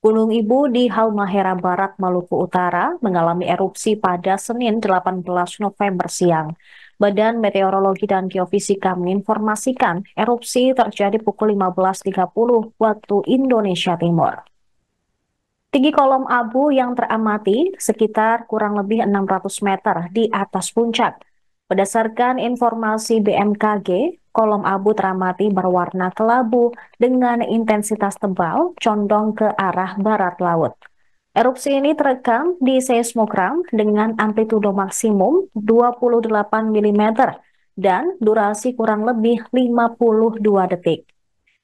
Gunung Ibu di Halmahera Barat, Maluku Utara mengalami erupsi pada Senin 18 November siang. Badan Meteorologi dan Geofisika menginformasikan erupsi terjadi pukul 15.30 waktu Indonesia Timur. Tinggi kolom abu yang teramati sekitar kurang lebih 600 meter di atas puncak. Berdasarkan informasi BMKG, Kolom abu teramati berwarna kelabu dengan intensitas tebal condong ke arah barat laut. Erupsi ini terekam di seismogram dengan amplitudo maksimum 28 mm dan durasi kurang lebih 52 detik.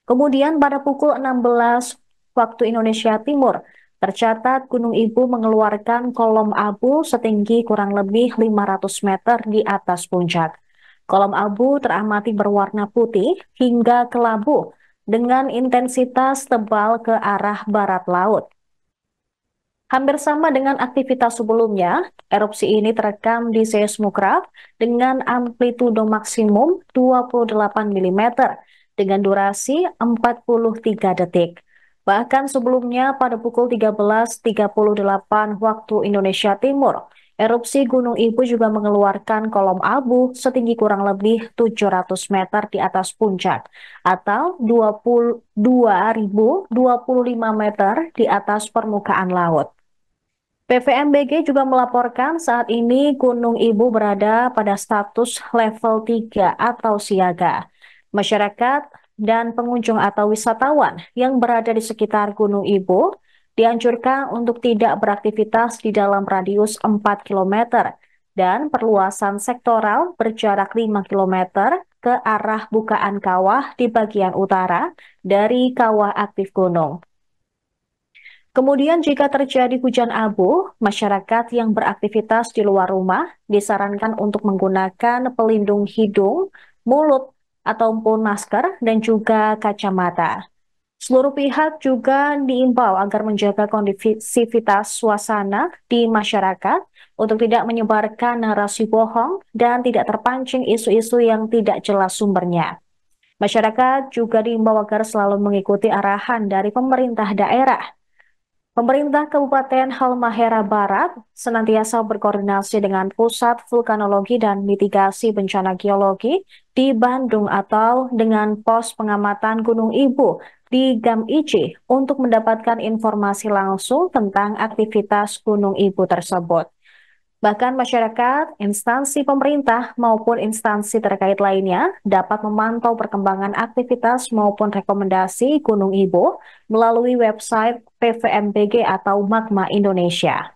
Kemudian pada pukul 16 waktu Indonesia Timur, tercatat Gunung Ibu mengeluarkan kolom abu setinggi kurang lebih 500 meter di atas puncak. Kolom abu teramati berwarna putih hingga kelabu dengan intensitas tebal ke arah barat laut. Hampir sama dengan aktivitas sebelumnya, erupsi ini terekam di seismograf dengan amplitudo maksimum 28 mm dengan durasi 43 detik. Bahkan sebelumnya pada pukul 13.38 waktu Indonesia Timur, Erupsi Gunung Ibu juga mengeluarkan kolom abu setinggi kurang lebih 700 meter di atas puncak atau 22.025 meter di atas permukaan laut. PVMBG juga melaporkan saat ini Gunung Ibu berada pada status level 3 atau siaga. Masyarakat dan pengunjung atau wisatawan yang berada di sekitar Gunung Ibu dianjurkan untuk tidak beraktivitas di dalam radius 4 km dan perluasan sektoral berjarak 5 km ke arah bukaan kawah di bagian utara dari kawah aktif gunung. Kemudian jika terjadi hujan abu, masyarakat yang beraktivitas di luar rumah disarankan untuk menggunakan pelindung hidung, mulut, ataupun masker dan juga kacamata. Seluruh pihak juga diimbau agar menjaga kondisivitas suasana di masyarakat untuk tidak menyebarkan narasi bohong dan tidak terpancing isu-isu yang tidak jelas sumbernya. Masyarakat juga diimbau agar selalu mengikuti arahan dari pemerintah daerah. Pemerintah Kabupaten Halmahera Barat senantiasa berkoordinasi dengan Pusat Vulkanologi dan Mitigasi Bencana Geologi di Bandung atau dengan Pos Pengamatan Gunung Ibu di GAM Ici untuk mendapatkan informasi langsung tentang aktivitas Gunung Ibu tersebut. Bahkan masyarakat, instansi pemerintah maupun instansi terkait lainnya dapat memantau perkembangan aktivitas maupun rekomendasi Gunung Ibu melalui website PVMBG atau Magma Indonesia.